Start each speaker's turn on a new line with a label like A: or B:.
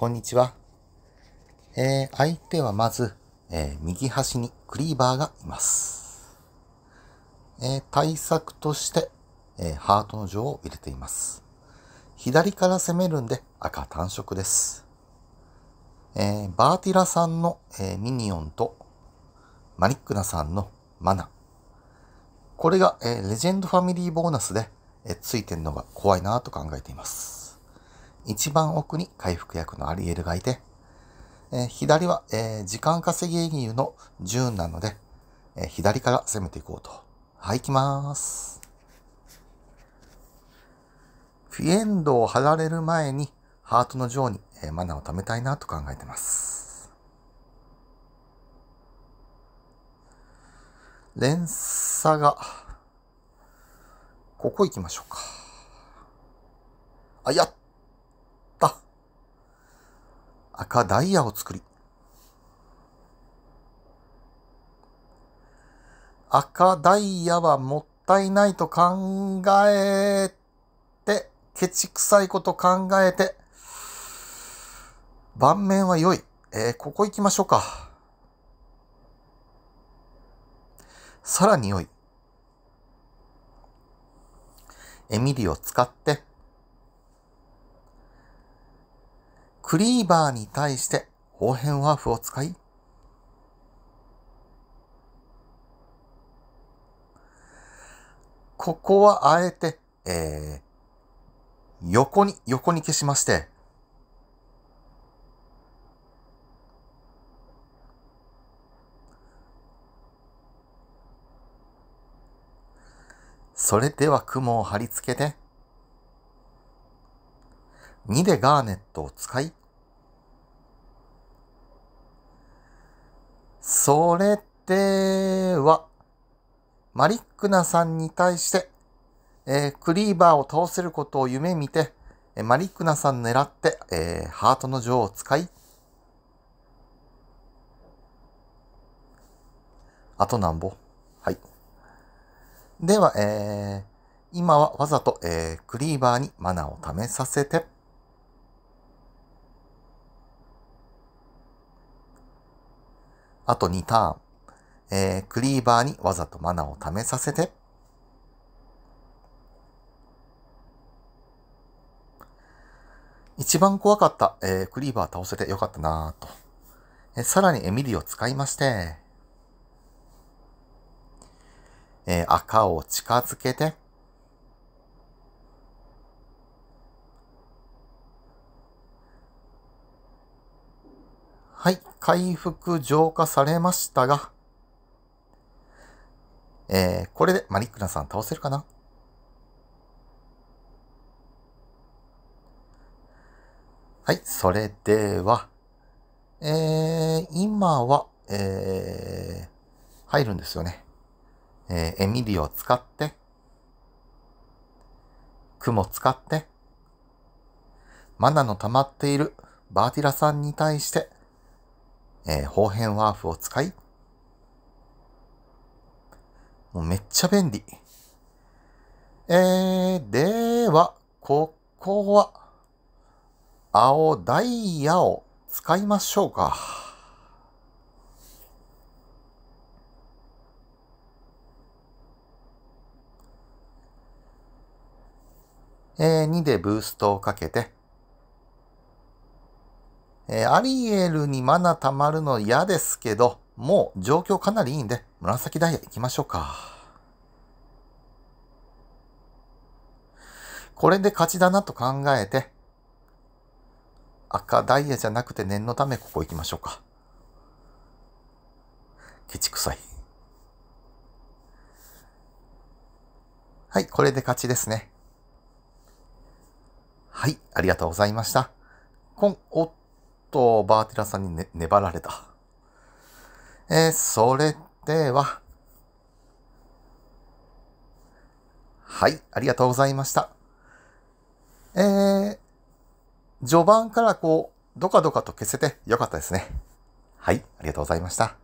A: こんにちは。えー、相手はまず、えー、右端にクリーバーがいます。えー、対策として、えハートの王を入れています。左から攻めるんで赤単色です。えバーティラさんの、えミニオンとマリックナさんのマナ。これが、えレジェンドファミリーボーナスで、えついてるのが怖いなと考えています。一番奥に回復役のアリエルがいて、え左は、え時間稼ぎエギューのジューンなので、え左から攻めていこうと。はい、行きます。フィエンドを貼られる前に、ハートの上に、えマナーを貯めたいなと考えてます。連鎖が、ここ行きましょうか。あ、やっ赤ダイヤを作り、赤ダイヤはもったいないと考えて、ケチくさいこと考えて、盤面は良い。えー、ここ行きましょうか。さらに良い。エミリを使って、クリーバーに対して方辺ワーフを使い、ここはあえて、えー、横に、横に消しまして、それでは雲を貼り付けて、2でガーネットを使い、それでは、マリックナさんに対して、えー、クリーバーを倒せることを夢見て、えー、マリックナさん狙って、えー、ハートの女王を使い、あとなんぼ。はい。では、えー、今はわざと、えー、クリーバーにマナーを試させて、あと2ターン。えー、クリーバーにわざとマナを貯めさせて。一番怖かった。えー、クリーバー倒せてよかったなぁと。えー、さらにエミリを使いまして、えー、赤を近づけて、回復浄化されましたが、えー、これでマリックナさん倒せるかなはい、それでは、えー、今は、えー、入るんですよね。えー、エミリを使って、雲使って、マナの溜まっているバーティラさんに対して、えー、方辺ワーフを使い、もうめっちゃ便利。えー、では、ここは、青ダイヤを使いましょうか。えー、2でブーストをかけて、えー、アリエルにマナ溜まるの嫌ですけど、もう状況かなりいいんで、紫ダイヤ行きましょうか。これで勝ちだなと考えて、赤ダイヤじゃなくて念のためここ行きましょうか。ケチくさい。はい、これで勝ちですね。はい、ありがとうございました。おとバーティラさんに、ね、粘られた。えー、それでは。はい、ありがとうございました。えー、序盤からこう、どかどかと消せてよかったですね。はい、ありがとうございました。